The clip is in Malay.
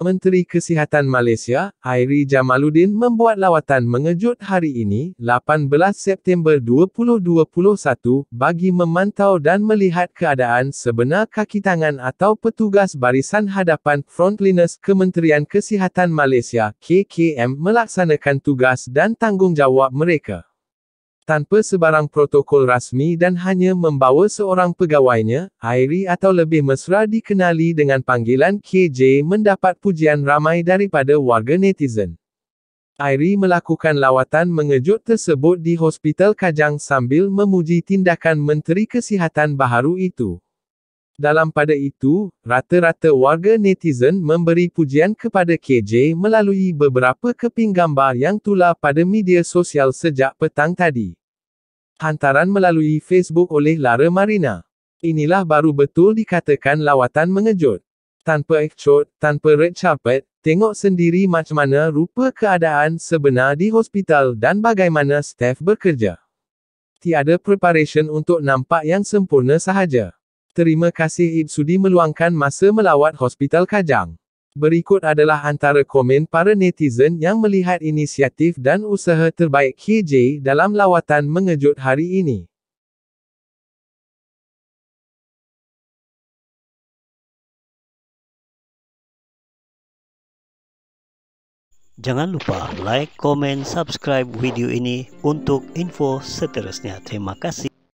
Menteri Kesihatan Malaysia, Hairi Jamaluddin membuat lawatan mengejut hari ini, 18 September 2021, bagi memantau dan melihat keadaan sebenar kaki tangan atau petugas barisan hadapan frontliners Kementerian Kesihatan Malaysia, KKM melaksanakan tugas dan tanggungjawab mereka. Tanpa sebarang protokol rasmi dan hanya membawa seorang pegawainya, Airi atau lebih mesra dikenali dengan panggilan KJ mendapat pujian ramai daripada warga netizen. Airi melakukan lawatan mengejut tersebut di Hospital Kajang sambil memuji tindakan Menteri Kesihatan baharu itu. Dalam pada itu, rata-rata warga netizen memberi pujian kepada KJ melalui beberapa keping gambar yang tular pada media sosial sejak petang tadi. Hantaran melalui Facebook oleh Lara Marina. Inilah baru betul dikatakan lawatan mengejut. Tanpa ekcot, tanpa red carpet, tengok sendiri macam mana rupa keadaan sebenar di hospital dan bagaimana staf bekerja. Tiada preparation untuk nampak yang sempurna sahaja. Terima kasih Ib Sudi meluangkan masa melawat Hospital Kajang. Berikut adalah antara komen para netizen yang melihat inisiatif dan usaha terbaik KJ dalam lawatan mengejut hari ini. Jangan lupa like, komen, subscribe video ini untuk info seterusnya. Terima kasih.